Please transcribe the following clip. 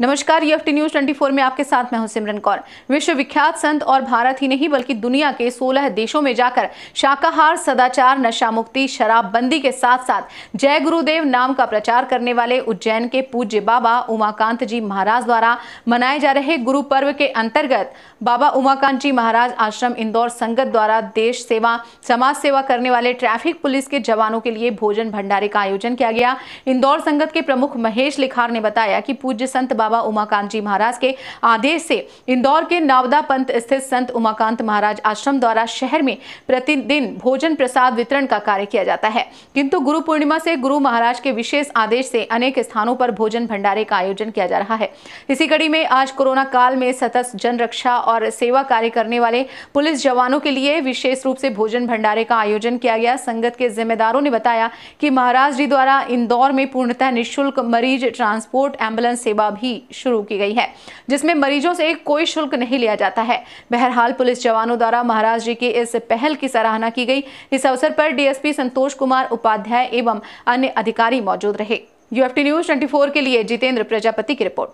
नमस्कार UFT news 24 में आपके साथ मैं हूं सिमरन कौर विश्व विख्यात संत और भारत ही नहीं बल्कि दुनिया के 16 देशों में जाकर शाकाहार सदाचार नशा मुक्ति शराबबंदी के साथ साथ जय गुरुदेव नाम का प्रचार करने वाले उज्जैन के पूज्य बाबा उमाकांत जी महाराज द्वारा मनाए जा रहे गुरु पर्व के अंतर्गत बाबा उमाकांत जी महाराज आश्रम इंदौर संगत द्वारा देश सेवा समाज सेवा करने वाले ट्रैफिक पुलिस के जवानों के लिए भोजन भंडारे का आयोजन किया गया इंदौर संगत के प्रमुख महेश लिखार ने बताया कि पूज्य संत बाबा उमाकांत जी महाराज के आदेश से इंदौर के नावदा पंथ स्थित संत उमाकांत महाराज आश्रम द्वारा शहर में प्रतिदिन भोजन प्रसाद वितरण का कार्य किया जाता है किंतु गुरु पूर्णिमा से गुरु महाराज के विशेष आदेश से अनेक स्थानों पर भोजन भंडारे का आयोजन किया जा रहा है इसी कड़ी में आज कोरोना काल में सतत जन रक्षा और सेवा कार्य करने वाले पुलिस जवानों के लिए विशेष रूप से भोजन भंडारे का आयोजन किया गया संगत के जिम्मेदारों ने बताया कि महाराज जी द्वारा इंदौर में पूर्णतः निःशुल्क मरीज ट्रांसपोर्ट एम्बुलेंस सेवा भी भी शुरू की गई है जिसमें मरीजों से कोई शुल्क नहीं लिया जाता है बहरहाल पुलिस जवानों द्वारा महाराज जी की इस पहल की सराहना की गई इस अवसर पर डीएसपी संतोष कुमार उपाध्याय एवं अन्य अधिकारी मौजूद रहे यूएफटी न्यूज 24 के लिए जितेंद्र प्रजापति की रिपोर्ट